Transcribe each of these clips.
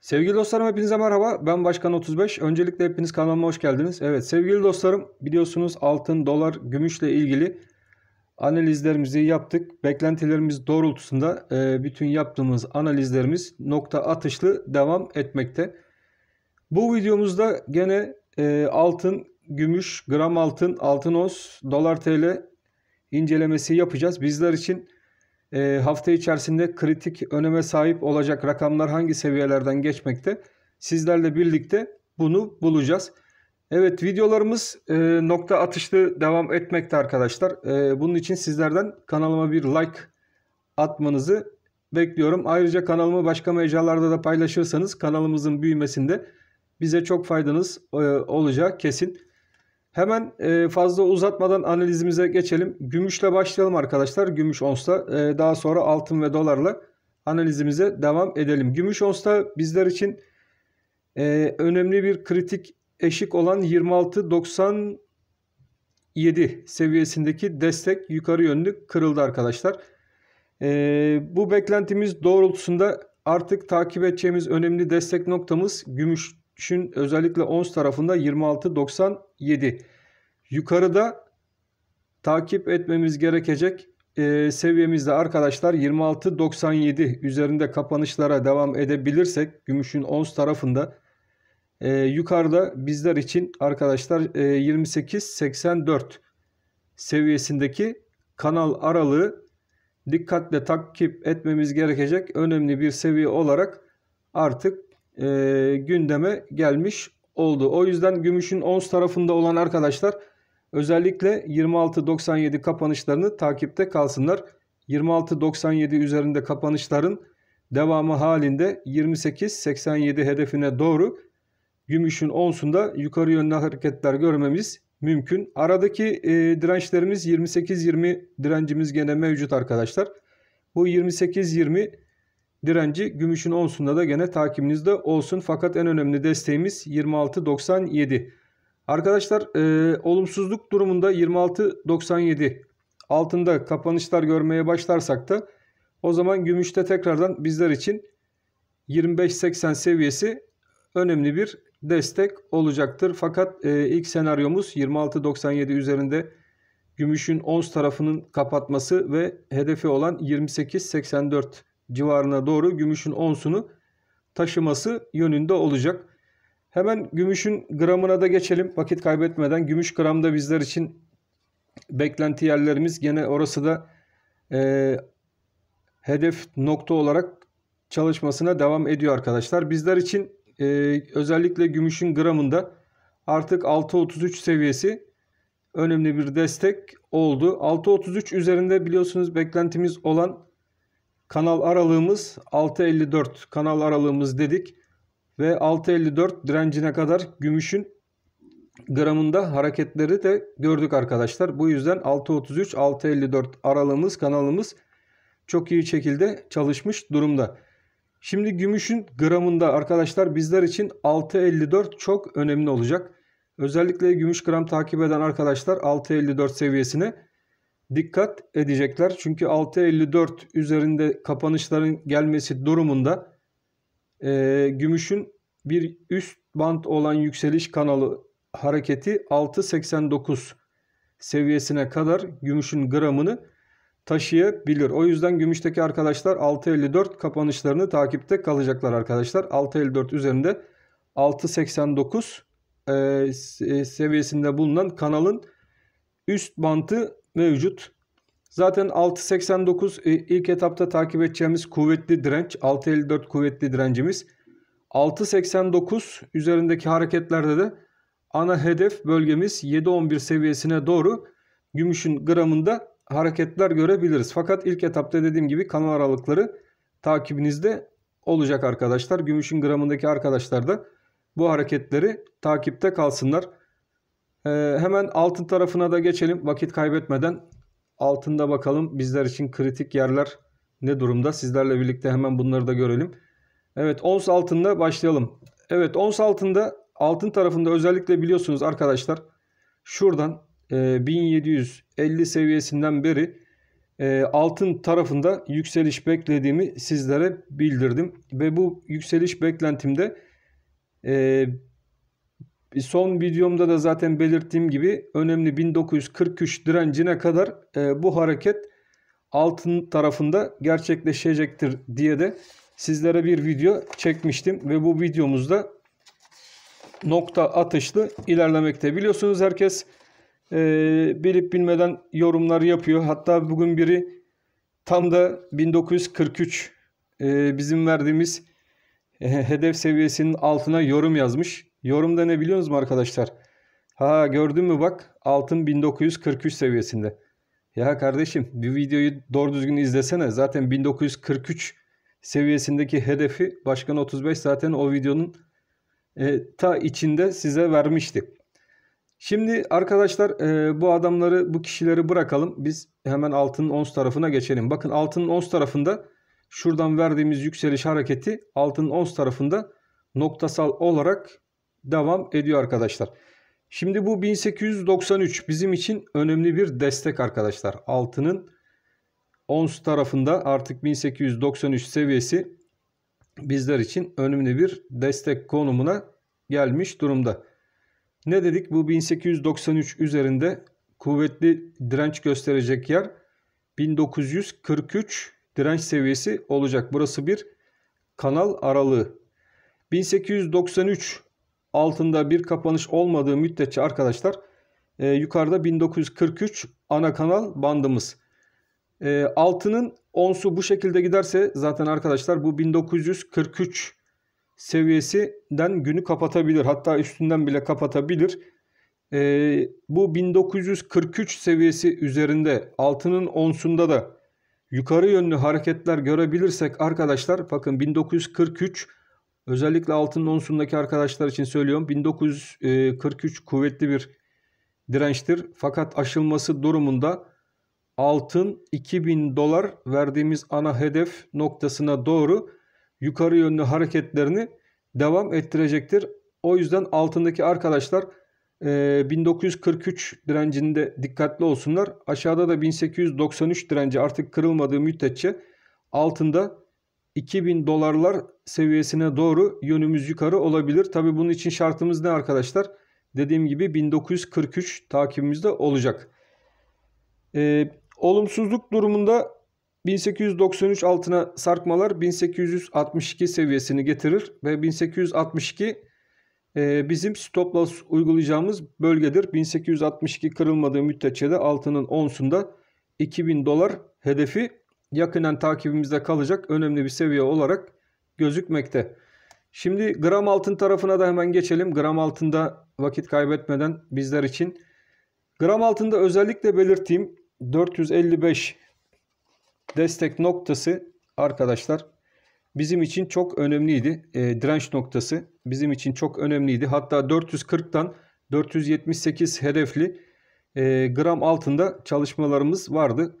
Sevgili dostlarım hepinize merhaba. Ben Başkan 35. Öncelikle hepiniz kanalıma hoş geldiniz. Evet sevgili dostlarım biliyorsunuz altın, dolar, gümüşle ilgili analizlerimizi yaptık. Beklentilerimiz doğrultusunda e, bütün yaptığımız analizlerimiz nokta atışlı devam etmekte. Bu videomuzda gene e, altın, gümüş, gram altın, altın os, dolar tl incelemesi yapacağız. Bizler için e, hafta içerisinde kritik öneme sahip olacak rakamlar hangi seviyelerden geçmekte? Sizlerle birlikte bunu bulacağız. Evet videolarımız e, nokta atışlı devam etmekte arkadaşlar. E, bunun için sizlerden kanalıma bir like atmanızı bekliyorum. Ayrıca kanalımı başka mecralarda da paylaşırsanız kanalımızın büyümesinde bize çok faydanız e, olacağı kesin. Hemen e, fazla uzatmadan analizimize geçelim. Gümüşle başlayalım arkadaşlar. Gümüş onsla e, daha sonra altın ve dolarla analizimize devam edelim. Gümüş onsla bizler için e, önemli bir kritik eşik olan 26.97 seviyesindeki destek yukarı yönlü kırıldı arkadaşlar. Bu beklentimiz doğrultusunda artık takip edeceğimiz önemli destek noktamız gümüş Şun özellikle ons tarafında 26.97. Yukarıda takip etmemiz gerekecek e, seviyemizde arkadaşlar 26.97 üzerinde kapanışlara devam edebilirsek gümüşün ons tarafında e, yukarıda bizler için arkadaşlar e, 28.84 seviyesindeki kanal aralığı dikkatle takip etmemiz gerekecek önemli bir seviye olarak artık e, gündeme gelmiş oldu. O yüzden gümüşün ons tarafında olan arkadaşlar özellikle 26.97 kapanışlarını takipte kalsınlar. 26.97 üzerinde kapanışların devamı halinde 28.87 hedefine doğru gümüşün onsunda yukarı yönlü hareketler görmemiz mümkün. Aradaki e, dirençlerimiz 28.20 direncimiz gene mevcut arkadaşlar. Bu 28.20 20 Direnci gümüşün onsunda da gene takibinizde olsun. Fakat en önemli desteğimiz 26.97. Arkadaşlar e, olumsuzluk durumunda 26.97 altında kapanışlar görmeye başlarsak da o zaman gümüşte tekrardan bizler için 25.80 seviyesi önemli bir destek olacaktır. Fakat e, ilk senaryomuz 26.97 üzerinde gümüşün ons tarafının kapatması ve hedefi olan 28.84 civarına doğru gümüşün onsunu taşıması yönünde olacak. Hemen gümüşün gramına da geçelim vakit kaybetmeden. Gümüş gramda bizler için beklenti yerlerimiz gene orası da e, hedef nokta olarak çalışmasına devam ediyor arkadaşlar. Bizler için e, özellikle gümüşün gramında artık 6.33 seviyesi önemli bir destek oldu. 6.33 üzerinde biliyorsunuz beklentimiz olan Kanal aralığımız 6.54 kanal aralığımız dedik. Ve 6.54 direncine kadar gümüşün gramında hareketleri de gördük arkadaşlar. Bu yüzden 6.33-6.54 aralığımız kanalımız çok iyi şekilde çalışmış durumda. Şimdi gümüşün gramında arkadaşlar bizler için 6.54 çok önemli olacak. Özellikle gümüş gram takip eden arkadaşlar 6.54 seviyesine dikkat edecekler. Çünkü 6.54 üzerinde kapanışların gelmesi durumunda e, gümüşün bir üst band olan yükseliş kanalı hareketi 6.89 seviyesine kadar gümüşün gramını taşıyabilir. O yüzden gümüşteki arkadaşlar 6.54 kapanışlarını takipte kalacaklar arkadaşlar. 6.54 üzerinde 6.89 e, seviyesinde bulunan kanalın üst bantı mevcut. Zaten 6.89 e, ilk etapta takip edeceğimiz kuvvetli direnç. 6.54 kuvvetli direncimiz. 6.89 üzerindeki hareketlerde de ana hedef bölgemiz 7.11 seviyesine doğru gümüşün gramında hareketler görebiliriz. Fakat ilk etapta dediğim gibi kanal aralıkları takibinizde olacak arkadaşlar. Gümüşün gramındaki arkadaşlar da bu hareketleri takipte kalsınlar. E, hemen altın tarafına da geçelim vakit kaybetmeden. Altında bakalım bizler için kritik yerler ne durumda? Sizlerle birlikte hemen bunları da görelim. Evet ons altında başlayalım. Evet ons altında altın tarafında özellikle biliyorsunuz arkadaşlar şuradan e, 1750 seviyesinden beri e, altın tarafında yükseliş beklediğimi sizlere bildirdim. Ve bu yükseliş beklentimde e, Son videomda da zaten belirttiğim gibi önemli 1943 direncine kadar e, bu hareket altın tarafında gerçekleşecektir diye de sizlere bir video çekmiştim ve bu videomuzda nokta atışlı ilerlemekte. Biliyorsunuz herkes e, bilip bilmeden yorumlar yapıyor. Hatta bugün biri tam da 1943 e, bizim verdiğimiz e, hedef seviyesinin altına yorum yazmış. Yorumda ne biliyorsunuz mu arkadaşlar? Ha gördün mü bak altın 1943 seviyesinde. Ya kardeşim bir videoyu doğru düzgün izlesene. Zaten 1943 seviyesindeki hedefi Başkan 35 zaten o videonun e, ta içinde size vermişti. Şimdi arkadaşlar e, bu adamları bu kişileri bırakalım. Biz hemen altının ons tarafına geçelim. Bakın altının ons tarafında şuradan verdiğimiz yükseliş hareketi altının ons tarafında noktasal olarak devam ediyor arkadaşlar. Şimdi bu 1893 bizim için önemli bir destek arkadaşlar. Altının ons tarafında artık 1893 seviyesi bizler için önemli bir destek konumuna gelmiş durumda. Ne dedik? Bu 1893 üzerinde kuvvetli direnç gösterecek yer 1943 direnç seviyesi olacak. Burası bir kanal aralığı. 1893 altında bir kapanış olmadığı müddetçe arkadaşlar e, yukarıda 1943 ana kanal bandımız. E, altının onsu bu şekilde giderse zaten arkadaşlar bu 1943 seviyesinden günü kapatabilir. Hatta üstünden bile kapatabilir. E, bu 1943 seviyesi üzerinde altının onsunda da yukarı yönlü hareketler görebilirsek arkadaşlar bakın 1943 Özellikle altın onsundaki arkadaşlar için söylüyorum. 1943 e, kuvvetli bir dirençtir. Fakat aşılması durumunda altın 2000 dolar verdiğimiz ana hedef noktasına doğru yukarı yönlü hareketlerini devam ettirecektir. O yüzden altındaki arkadaşlar 1943 e, direncinde dikkatli olsunlar. Aşağıda da 1893 direnci artık kırılmadığı müddetçe altında 2000 dolarlar seviyesine doğru yönümüz yukarı olabilir. Tabi bunun için şartımız ne arkadaşlar? Dediğim gibi 1943 takibimizde olacak. Ee, olumsuzluk durumunda 1893 altına sarkmalar 1862 seviyesini getirir ve 1862 e, bizim stop loss uygulayacağımız bölgedir. 1862 kırılmadığı müddetçe de altının onsunda 2000 dolar hedefi yakından takibimizde kalacak önemli bir seviye olarak gözükmekte. Şimdi gram altın tarafına da hemen geçelim. Gram altında vakit kaybetmeden bizler için. Gram altında özellikle belirteyim 455 destek noktası arkadaşlar bizim için çok önemliydi. E, direnç noktası bizim için çok önemliydi. Hatta 440'tan 478 hedefli e, gram altında çalışmalarımız vardı.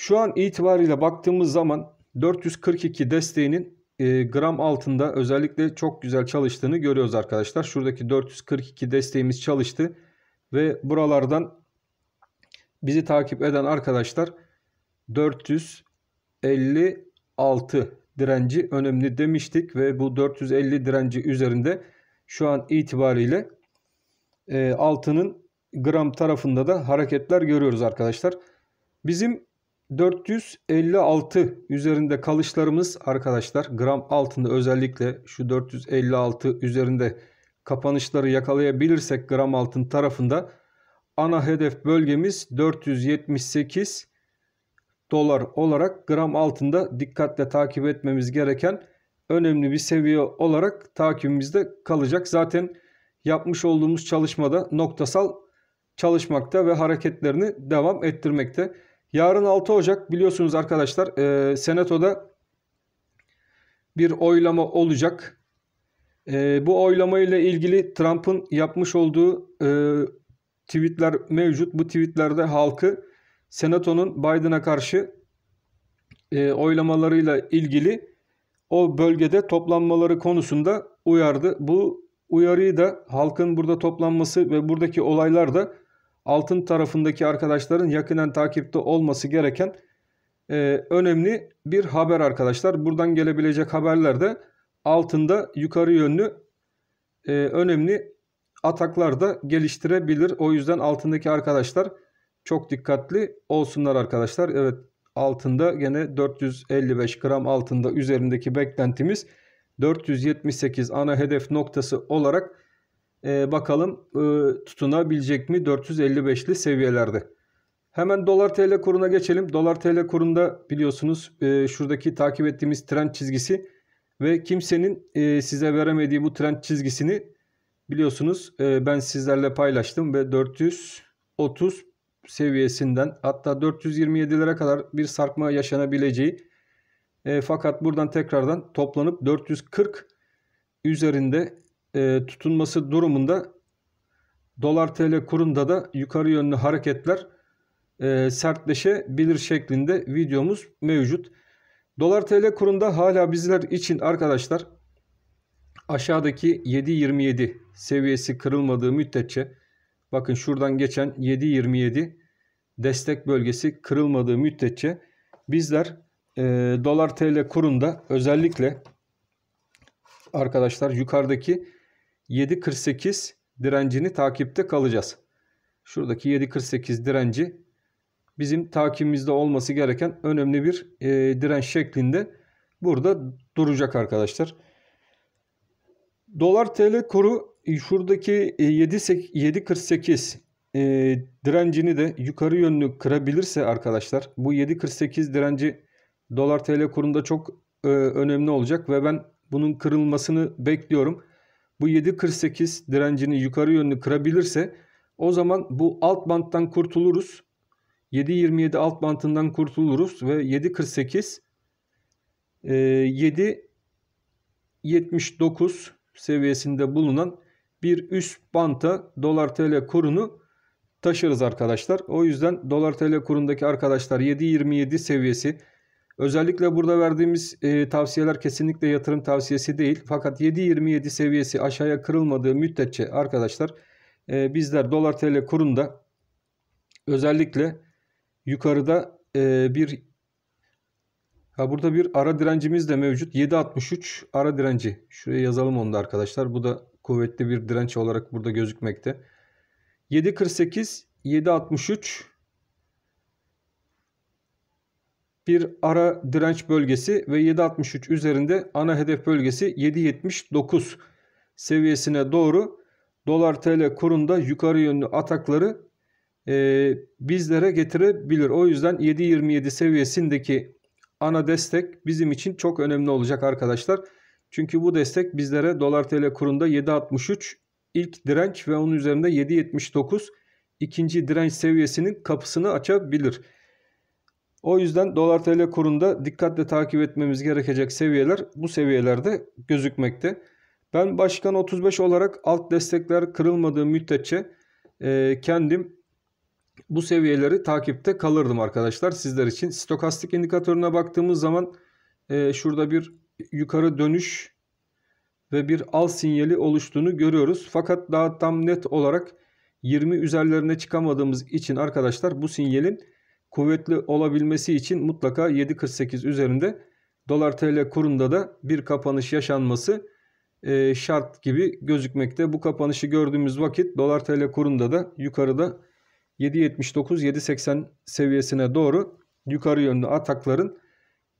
Şu an itibariyle baktığımız zaman 442 desteğinin e, gram altında özellikle çok güzel çalıştığını görüyoruz arkadaşlar. Şuradaki 442 desteğimiz çalıştı ve buralardan bizi takip eden arkadaşlar 456 direnci önemli demiştik ve bu 450 direnci üzerinde şu an itibariyle e, altının gram tarafında da hareketler görüyoruz arkadaşlar. Bizim 456 üzerinde kalışlarımız arkadaşlar gram altında özellikle şu 456 üzerinde kapanışları yakalayabilirsek gram altın tarafında ana hedef bölgemiz 478 dolar olarak gram altında dikkatle takip etmemiz gereken önemli bir seviye olarak takibimizde kalacak. Zaten yapmış olduğumuz çalışmada noktasal çalışmakta ve hareketlerini devam ettirmekte. Yarın 6 Ocak biliyorsunuz arkadaşlar e, senatoda bir oylama olacak. E, bu oylama ile ilgili Trump'ın yapmış olduğu e, tweetler mevcut. Bu tweetlerde halkı senatonun Biden'a karşı e, oylamalarıyla ilgili o bölgede toplanmaları konusunda uyardı. Bu uyarıyı da halkın burada toplanması ve buradaki olaylar da altın tarafındaki arkadaşların yakından takipte olması gereken e, önemli bir haber arkadaşlar. Buradan gelebilecek haberler de altında yukarı yönlü e, önemli ataklar da geliştirebilir. O yüzden altındaki arkadaşlar çok dikkatli olsunlar arkadaşlar. Evet altında gene 455 gram altında üzerindeki beklentimiz 478 ana hedef noktası olarak e, bakalım e, tutunabilecek mi 455'li seviyelerde. Hemen dolar TL kuruna geçelim. Dolar TL kurunda biliyorsunuz e, şuradaki takip ettiğimiz trend çizgisi ve kimsenin e, size veremediği bu trend çizgisini biliyorsunuz e, ben sizlerle paylaştım ve 430 seviyesinden hatta 427'lere kadar bir sarkma yaşanabileceği e, fakat buradan tekrardan toplanıp 440 üzerinde e, tutunması durumunda dolar tl kurunda da yukarı yönlü hareketler e, sertleşebilir şeklinde videomuz mevcut. Dolar tl kurunda hala bizler için arkadaşlar aşağıdaki 7.27 seviyesi kırılmadığı müddetçe bakın şuradan geçen 7.27 destek bölgesi kırılmadığı müddetçe bizler e, dolar tl kurunda özellikle arkadaşlar yukarıdaki 7.48 direncini takipte kalacağız. Şuradaki 7.48 direnci bizim takibimizde olması gereken önemli bir e, direnç şeklinde burada duracak arkadaşlar. Dolar TL kuru e, şuradaki 7.48 e, e, direncini de yukarı yönlü kırabilirse arkadaşlar bu 7.48 direnci dolar TL kurunda çok e, önemli olacak ve ben bunun kırılmasını bekliyorum bu 7.48 direncini yukarı yönlü kırabilirse o zaman bu alt banttan kurtuluruz. 7.27 alt bantından kurtuluruz ve 7.48 7.79 e, seviyesinde bulunan bir üst banta dolar tl kurunu taşırız arkadaşlar. O yüzden dolar tl kurundaki arkadaşlar 7.27 seviyesi Özellikle burada verdiğimiz e, tavsiyeler kesinlikle yatırım tavsiyesi değil. Fakat 7.27 seviyesi aşağıya kırılmadığı müddetçe arkadaşlar e, bizler dolar tl kurunda özellikle yukarıda e, bir ha burada bir ara direncimiz de mevcut. 7.63 ara direnci. Şuraya yazalım onu da arkadaşlar. Bu da kuvvetli bir direnç olarak burada gözükmekte. 7.48 7.63 bir ara direnç bölgesi ve 7.63 üzerinde ana hedef bölgesi 7.79 seviyesine doğru dolar tl kurunda yukarı yönlü atakları e, bizlere getirebilir. O yüzden 7.27 seviyesindeki ana destek bizim için çok önemli olacak arkadaşlar. Çünkü bu destek bizlere dolar tl kurunda 7.63 ilk direnç ve onun üzerinde 7.79 ikinci direnç seviyesinin kapısını açabilir. O yüzden dolar tl kurunda dikkatle takip etmemiz gerekecek seviyeler bu seviyelerde gözükmekte. Ben başkan 35 olarak alt destekler kırılmadığı müddetçe e, kendim bu seviyeleri takipte kalırdım arkadaşlar sizler için. Stokastik indikatörüne baktığımız zaman e, şurada bir yukarı dönüş ve bir al sinyali oluştuğunu görüyoruz. Fakat daha tam net olarak 20 üzerlerine çıkamadığımız için arkadaşlar bu sinyalin kuvvetli olabilmesi için mutlaka 7.48 üzerinde dolar tl kurunda da bir kapanış yaşanması e, şart gibi gözükmekte. Bu kapanışı gördüğümüz vakit dolar tl kurunda da yukarıda 7.79-7.80 seviyesine doğru yukarı yönlü atakların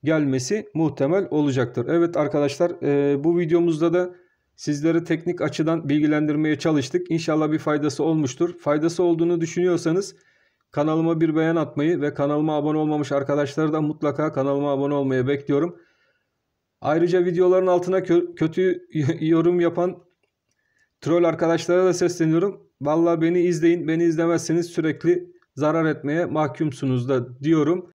gelmesi muhtemel olacaktır. Evet arkadaşlar e, bu videomuzda da sizleri teknik açıdan bilgilendirmeye çalıştık. İnşallah bir faydası olmuştur. Faydası olduğunu düşünüyorsanız Kanalıma bir beğen atmayı ve kanalıma abone olmamış arkadaşları da mutlaka kanalıma abone olmayı bekliyorum. Ayrıca videoların altına kö kötü yorum yapan troll arkadaşlara da sesleniyorum. Valla beni izleyin. Beni izlemezseniz sürekli zarar etmeye mahkumsunuz da diyorum.